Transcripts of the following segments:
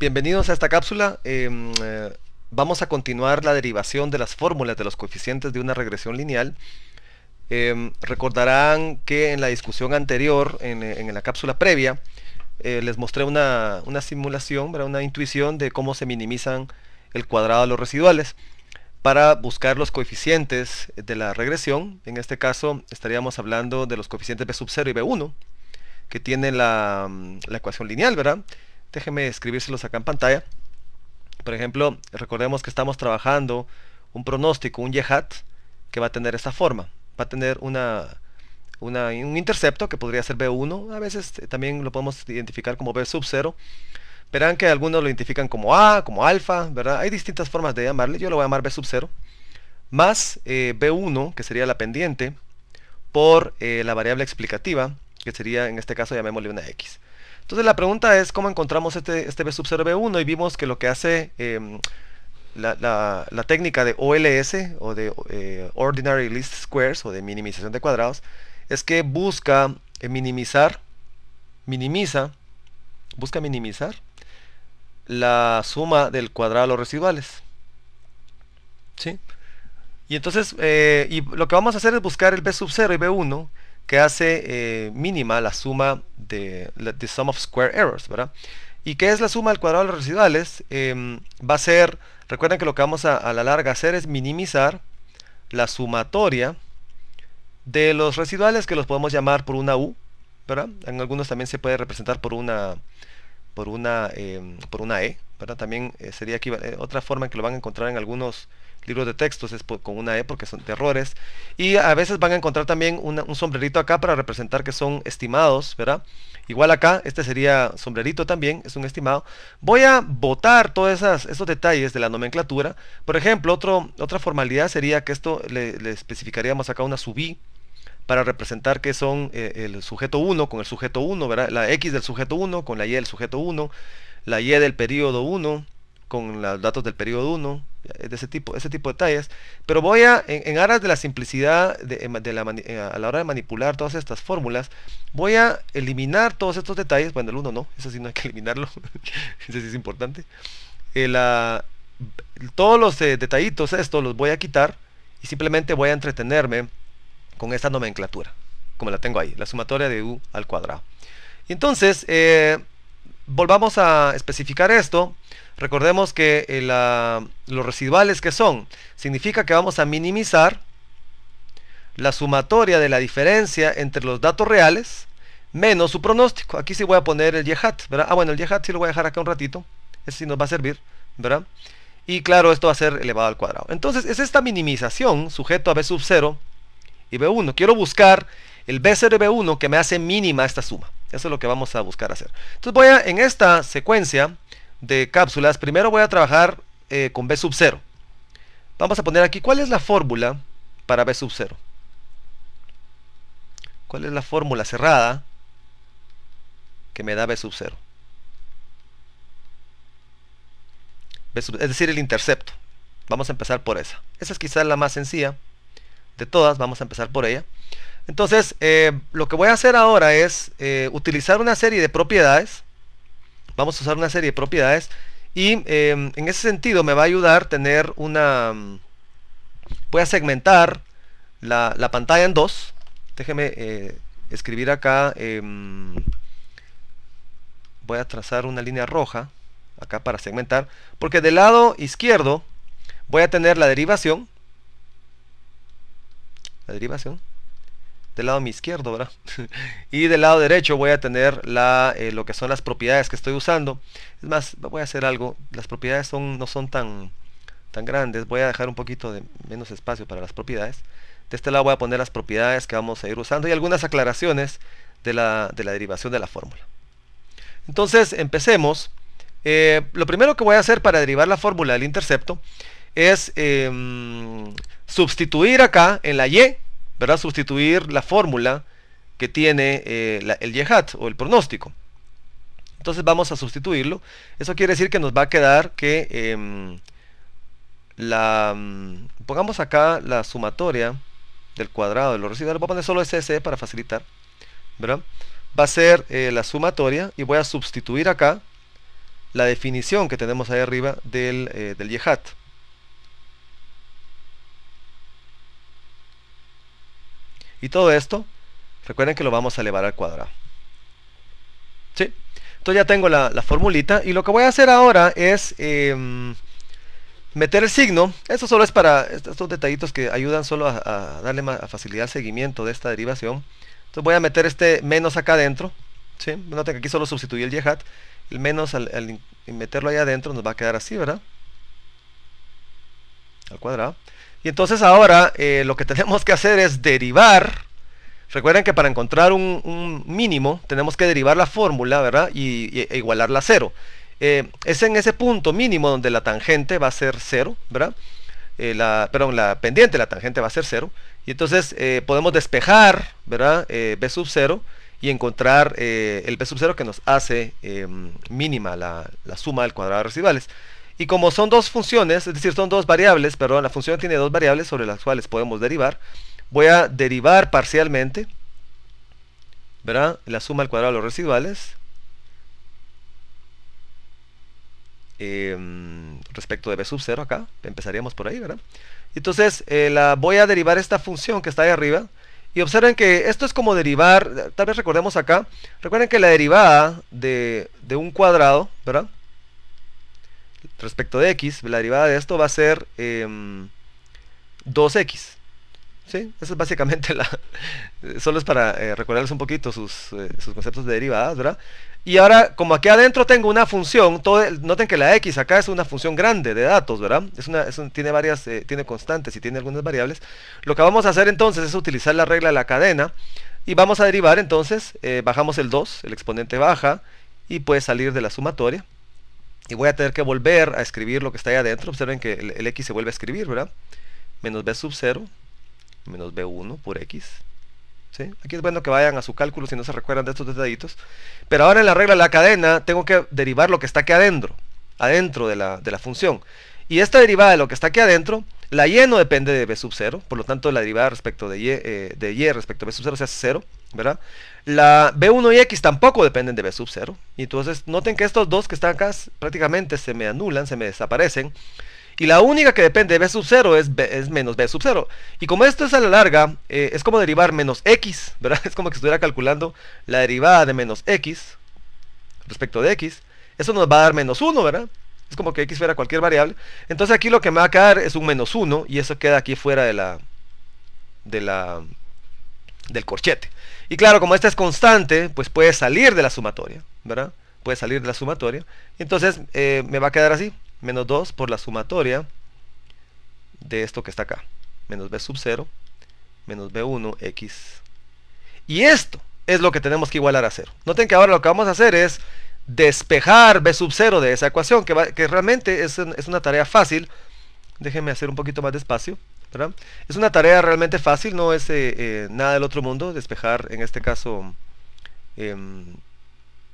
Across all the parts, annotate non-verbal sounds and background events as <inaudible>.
Bienvenidos a esta cápsula. Em, eh, vamos a continuar la derivación de las fórmulas de los coeficientes de una regresión lineal. Em, recordarán que en la discusión anterior, en, eh, la cápsula previa, eh, les mostré una, simulación, para una intuición de cómo se minimizan el cuadrado de los residuales para buscar los coeficientes de la regresión. En este caso estaríamos hablando de los coeficientes B0 y B1 que tiene la, mm, la ecuación lineal, ¿verdad? Déjenme escribírselos acá en pantalla. Por ejemplo, recordemos que estamos trabajando un pronóstico, un yehat, que va a tener esta forma. Va a tener una, un intercepto que podría ser B1, a veces eh, también lo podemos identificar como B sub 0. Verán que algunos lo identifican como A, como alfa, ¿verdad? Hay distintas formas de llamarle, yo lo voy a llamar B sub 0. Más eh, B1, que sería la pendiente, por eh, la variable explicativa, que sería en este caso llamémosle una X. Entonces la pregunta es cómo encontramos este, este B sub y B1 y vimos que lo que hace em, la, la, técnica de OLS o de eh, Ordinary Least Squares o de minimización de cuadrados es que busca eh, minimizar, minimiza, busca minimizar la suma del cuadrado de los residuales. ¿Sí? Y entonces, eh, y lo que vamos a hacer es buscar el B sub 0 y B1 que hace eh, mínima la suma de sum of square errors, ¿verdad? ¿Y qué es la suma al cuadrado de los residuales? Em, va a ser, recuerden que lo que vamos a, a la larga hacer es minimizar la sumatoria de los residuales que los podemos llamar por una U, ¿verdad? En algunos también se puede representar por una por una em, por una E, ¿verdad? También eh, sería aquí, eh, otra forma en que lo van a encontrar en algunos libros de textos es con una E porque son errores Y a veces van a encontrar también un sombrerito acá para representar que son estimados, ¿verdad? Igual acá, este sería sombrerito también, es un estimado. Voy a botar todos esos detalles de la nomenclatura. Por ejemplo, otra formalidad sería que esto le, especificaríamos acá una subí para representar que son eh, el sujeto 1 con el sujeto 1, ¿verdad? La X del sujeto 1 con la Y del sujeto 1, la Y del periodo 1, con los datos del periodo 1, eh, de ese tipo, ese tipo de detalles. Pero voy a, en, aras de la simplicidad de, em, eh, a la hora de manipular todas estas fórmulas, voy a eliminar todos estos detalles. Bueno, el 1 no, eso sí no hay que <laughs> eliminarlo, ese sí es importante. Eh, todos los detallitos, estos los voy a quitar y simplemente voy a entretenerme con esta nomenclatura, como la tengo ahí, la sumatoria de u al cuadrado. Y entonces, volvamos a especificar esto. Recordemos que eh, los residuales que son, significa que vamos a minimizar la sumatoria de la diferencia entre los datos reales menos su pronóstico. Aquí sí voy a poner el y ¿verdad? Ah, bueno, el hat sí lo voy a dejar acá un ratito. Ese sí nos va a servir, ¿verdad? Y claro, esto va a ser elevado al cuadrado. Entonces, es esta minimización sujeto a B sub 0 y B1. Quiero buscar el B0 B1 que me hace mínima esta suma. Eso es lo que vamos a buscar hacer. Entonces voy a, en esta secuencia de cápsulas, primero voy a trabajar eh, con B sub 0. Vamos a poner aquí, ¿cuál es la fórmula para B sub 0? ¿Cuál es la fórmula cerrada que me da B sub 0? es decir, el intercepto. Vamos a empezar por esa. Esa es quizás la más sencilla de todas, vamos a empezar por ella. Entonces, eh, lo que voy a hacer ahora es eh, utilizar una serie de propiedades. Vamos a usar una serie de propiedades. Y em, en ese sentido me va a ayudar tener una... Mm, voy a segmentar la, la pantalla en dos. Déjeme eh, escribir acá. Em, voy a trazar una línea roja acá para segmentar. Porque del lado izquierdo voy a tener la derivación. La derivación del lado mi izquierdo, ¿verdad? <laughs> y del lado derecho voy a tener la, eh, lo que son las propiedades que estoy usando. Es más, voy a hacer algo. Las propiedades son, no son tan, tan grandes. Voy a dejar un poquito de menos espacio para las propiedades. De este lado voy a poner las propiedades que vamos a ir usando y algunas aclaraciones de la, de la derivación de la fórmula. Entonces, empecemos. Eh, lo primero que voy a hacer para derivar la fórmula del intercepto es em, sustituir acá en la y ¿verdad? Sustituir la fórmula que tiene eh, el yehat o el pronóstico. Entonces vamos a sustituirlo. Eso quiere decir que nos va a quedar que em, la... Mm, pongamos acá la sumatoria del cuadrado de los residuos, Voy a poner solo SSE para facilitar. ¿verdad? Va a ser eh, la sumatoria y voy a sustituir acá la definición que tenemos ahí arriba del, eh, del yehat. Y todo esto, recuerden que lo vamos a elevar al cuadrado. ¿Sí? Entonces ya tengo la, formulita y lo que voy a hacer ahora es em, meter el signo. Esto solo es para estos detallitos que ayudan solo a, darle más facilidad al seguimiento de esta derivación. Entonces voy a meter este menos acá adentro. ¿sí? Noten que aquí solo sustituí el y hat. El menos al, al meterlo ahí adentro nos va a quedar así, ¿verdad? Al cuadrado. Y entonces ahora eh, lo que <laughs> tenemos que hacer es derivar. Recuerden que para encontrar un, mínimo tenemos que derivar la fórmula, ¿verdad? Y, e igualarla a cero. Eh, es en ese punto mínimo donde la tangente va a ser cero, ¿verdad? Eh, la, perdón, la pendiente, la tangente va a ser cero. Y entonces podemos despejar, ¿verdad? B sub 0 y encontrar el B sub 0 que nos hace mínima la, la suma del cuadrado de residuales. Y como son dos funciones, es decir, son dos variables, perdón, la función tiene dos variables sobre las cuales podemos derivar, voy a derivar parcialmente, ¿verdad? La suma al cuadrado de los residuales em, respecto de b sub 0 acá, empezaríamos por ahí, ¿verdad? Entonces, eh, la, voy a derivar esta función que está ahí arriba, y observen que esto es como derivar, tal vez recordemos acá, recuerden que la derivada de, de un cuadrado, ¿verdad? respecto de x, la derivada de esto va a ser 2x. Em, ¿Sí? Eso es básicamente <laughs> la... Solo es para eh, recordarles un poquito eh, sus, conceptos de derivadas, ¿verdad? Y ahora, como aquí adentro tengo una función, todo, noten que la x acá es una función grande de datos, ¿verdad? Es una, tiene varias, eh, tiene constantes y tiene algunas variables. Lo que vamos a hacer entonces es utilizar la regla de la cadena y vamos a derivar entonces, bajamos el 2, el exponente baja y puede salir de la sumatoria y voy a tener que volver a escribir lo que está ahí adentro. Observen que el, x se vuelve a escribir, ¿verdad? Menos b sub 0, menos b1 por x. ¿sí? Aquí es bueno que vayan a su cálculo si no se recuerdan de estos detallitos. Pero ahora en la regla de la cadena tengo que derivar lo que está aquí adentro, adentro de la, de la función. Y esta derivada de lo que está aquí adentro la y no depende de b sub 0, por lo tanto la derivada respecto de y, eh, de y respecto a b sub 0 se hace 0, ¿verdad? La b1 y x tampoco dependen de b sub 0. Y entonces noten que estos dos que están acá prácticamente se me anulan, se me desaparecen. Y la única que depende de b sub 0 es, es menos b sub 0. Y como esto es a la larga, eh, es como derivar menos x, <laughs> ¿verdad? Es como que estuviera calculando la derivada de menos x respecto de x. Eso nos va a dar menos 1, ¿verdad? Es como que x fuera cualquier variable. Entonces aquí lo que me va a quedar es un menos 1 y eso queda aquí fuera de la, de la, del corchete. Y claro, como esta es constante, pues puede salir de la sumatoria, ¿verdad? Puede salir de la sumatoria. Entonces eh, me va a quedar así, menos 2 por la sumatoria de esto que está acá. Menos b sub 0, menos b1x. Y esto es lo que tenemos que igualar a 0. Noten que ahora lo que vamos a hacer es despejar B sub 0 de esa ecuación, que, realmente es, una tarea fácil. Déjenme hacer un poquito más despacio. Es una tarea realmente fácil, no es eh, eh, nada del otro mundo, despejar en este caso em,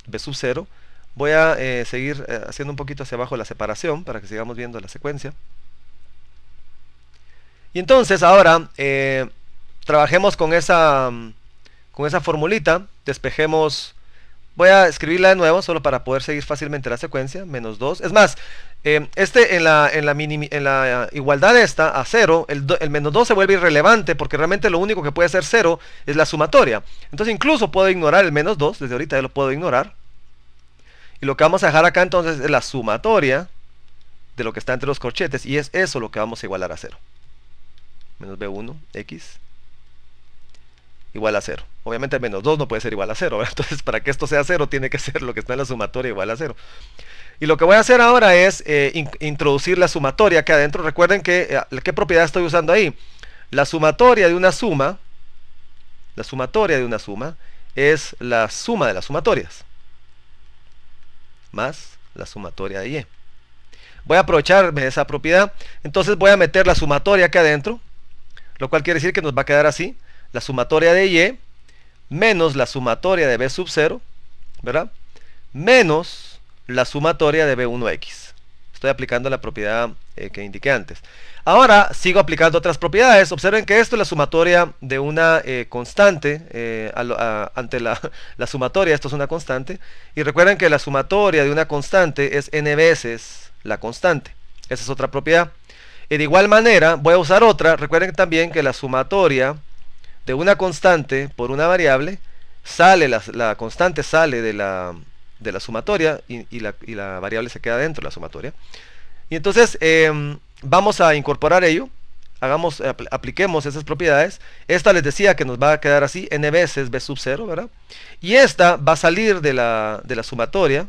B sub 0. Voy a eh, seguir haciendo un poquito hacia abajo la separación para que sigamos viendo la secuencia. Y entonces ahora trabajemos con esa, con esa formulita, despejemos Voy a escribirla de nuevo solo para poder seguir fácilmente la secuencia. Menos 2. Es más, eh, este en la, en la, igualdad esta a 0, el, el menos 2 se vuelve irrelevante porque realmente lo único que puede ser 0 es la sumatoria. Entonces incluso puedo ignorar el menos 2. Desde ahorita ya lo puedo ignorar. Y lo que vamos a dejar acá entonces es la sumatoria de lo que está entre los corchetes. Y es eso lo que vamos a igualar a 0. Menos B1, X igual a 0. Obviamente menos 2 no puede ser igual a 0, <laughs> entonces para que esto sea 0 tiene que ser lo que está en la sumatoria igual a 0. Y lo que voy a hacer ahora es eh, introducir la sumatoria acá adentro. Recuerden que, eh, ¿qué propiedad estoy usando ahí? La sumatoria de una suma, la sumatoria de una suma, es la suma de las sumatorias. Más la sumatoria de y. Voy a aprovecharme de esa propiedad. Entonces voy a meter la sumatoria acá adentro. Lo cual quiere decir que nos va a quedar así la sumatoria de y menos la sumatoria de b sub 0, ¿verdad? Menos la sumatoria de b1x. Estoy aplicando la propiedad eh, que indiqué antes. Ahora sigo aplicando otras propiedades. Observen que esto es la sumatoria de una eh, constante eh, ante la, <laughs> la, sumatoria. Esto es una constante. Y recuerden que la sumatoria de una constante es n veces la constante. Esa es otra propiedad. Y de igual manera voy a usar otra. Recuerden también que la sumatoria de una constante por una variable, sale la, constante sale de la, sumatoria y, la, variable se queda dentro de la sumatoria. Y entonces em, vamos a incorporar ello, hagamos, apliquemos esas propiedades. Esta les decía que nos va a quedar así, n veces b sub 0, ¿verdad? Y esta va a salir de la, de la sumatoria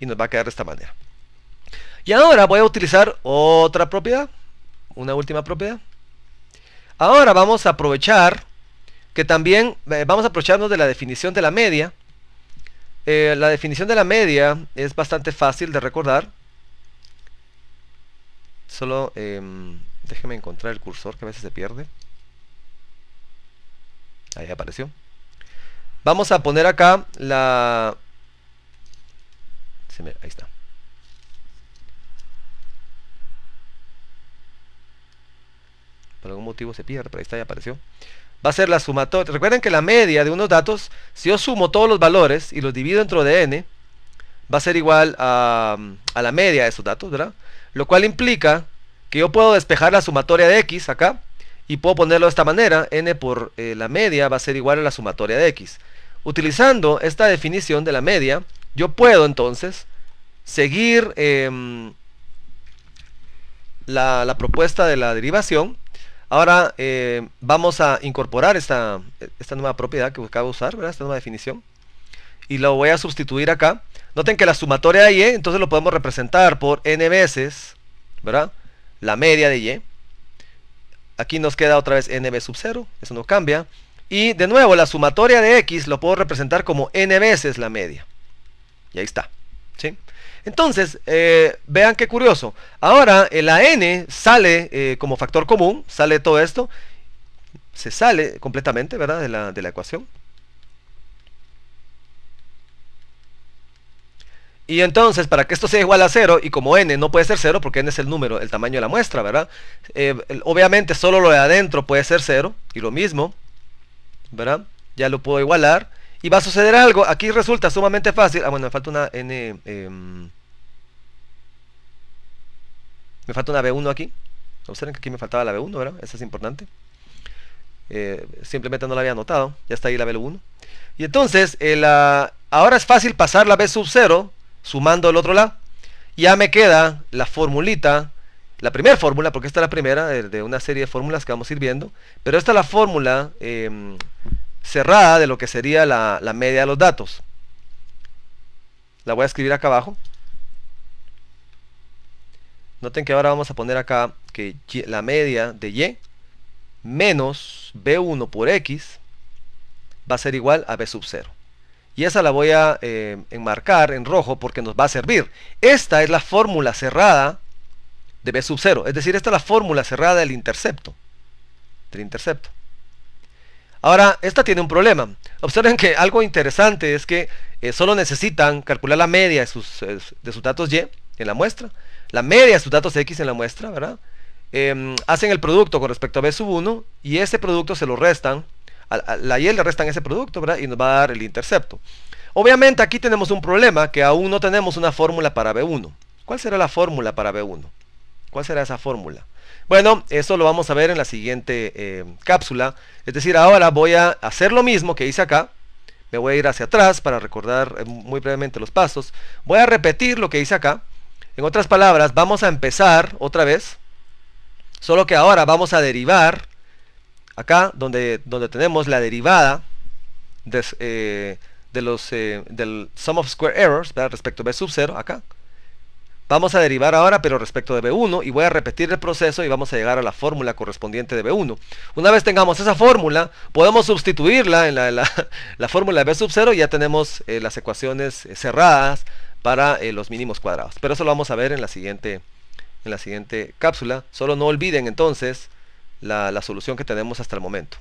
y nos va a quedar de esta manera. Y ahora voy a utilizar otra propiedad, una última propiedad. Ahora vamos a aprovechar que también eh, vamos a aprovecharnos de la definición de la media. Eh, la definición de la media es bastante fácil de recordar. Solo déjenme déjeme encontrar el cursor que a veces se pierde. Ahí apareció. Vamos a poner acá la... Ahí está. por algún motivo se pierde, pero ahí está, ya apareció. Va a ser la sumatoria. Recuerden que la media de unos datos, si yo sumo todos los valores y los divido dentro de n, va a ser igual a, la media de esos datos, Lo cual implica que yo puedo despejar la sumatoria de x acá y puedo ponerlo de esta manera, n por eh, la media va a ser igual a la sumatoria de x. Utilizando esta definición de la media, yo puedo entonces seguir em, la propuesta de la derivación Ahora eh, vamos a incorporar esta, nueva propiedad que buscaba usar, ¿verdad? esta nueva definición. Y lo voy a sustituir acá. Noten que la sumatoria de y, entonces lo podemos representar por n veces, ¿verdad? La media de y. Aquí nos queda otra vez nb sub 0, eso no cambia. Y de nuevo, la sumatoria de x lo puedo representar como n veces la media. Y ahí está. Entonces, eh, vean qué curioso. Ahora la N sale eh, como factor común, sale todo esto, se sale completamente ¿verdad? De, la, ecuación. Y entonces, para que esto sea igual a 0, y como n no puede ser 0, porque n es el número, el tamaño de la muestra, ¿verdad? Eh, obviamente solo lo de adentro puede ser 0, y lo mismo, ¿verdad? Ya lo puedo igualar, y va a suceder algo. Aquí resulta sumamente fácil. Ah, bueno, me falta una N. Em, me falta una B1 aquí. Observen que aquí me faltaba la B1, ¿verdad? Esa es importante. Eh, simplemente no la había anotado. Ya está ahí la B1. Y entonces, eh, ahora es fácil pasar la B sub 0 sumando el otro lado. Ya me queda la formulita la primera fórmula, porque esta es la primera eh, de, una serie de fórmulas que vamos a ir viendo, pero esta es la fórmula eh, cerrada de lo que sería la, media de los datos. La voy a escribir acá abajo. Noten que ahora vamos a poner acá que la media de y menos b1 por x va a ser igual a b sub 0. Y esa la voy a eh, enmarcar en rojo porque nos va a servir. Esta es la fórmula cerrada de b sub 0. Es decir, esta es la fórmula cerrada del intercepto. Del intercepto. Ahora, esta tiene un problema. Observen que algo interesante es que eh, solo necesitan calcular la media eh, de sus, datos Y en la muestra, la media de sus datos X en la muestra, ¿verdad? Em, hacen el producto con respecto a B 1 y ese producto se lo restan, a, la Y le restan ese producto, ¿verdad? Y nos va a dar el intercepto. Obviamente aquí tenemos un problema que aún no tenemos una fórmula para B1. ¿Cuál será la fórmula para B1? ¿Cuál será esa fórmula? Bueno, eso lo vamos a ver en la siguiente eh, cápsula. Es decir, ahora voy a hacer lo mismo que hice acá. Me voy a ir hacia atrás para recordar eh, muy brevemente los pasos. Voy a repetir lo que hice acá. En otras palabras, vamos a empezar otra vez. Solo que ahora vamos a derivar. Acá donde, donde tenemos la derivada eh, de, los, del sum of square errors respecto a b sub 0. Acá Vamos a derivar ahora, pero respecto de B1, y voy a repetir el proceso y vamos a llegar a la fórmula correspondiente de B1. Una vez tengamos esa fórmula, podemos sustituirla en la, <laughs> fórmula de B sub 0 y ya tenemos eh, las ecuaciones eh, cerradas para eh, los mínimos cuadrados. Pero eso lo vamos a ver en la siguiente, en la siguiente cápsula. Solo no olviden entonces la solución que tenemos hasta el momento.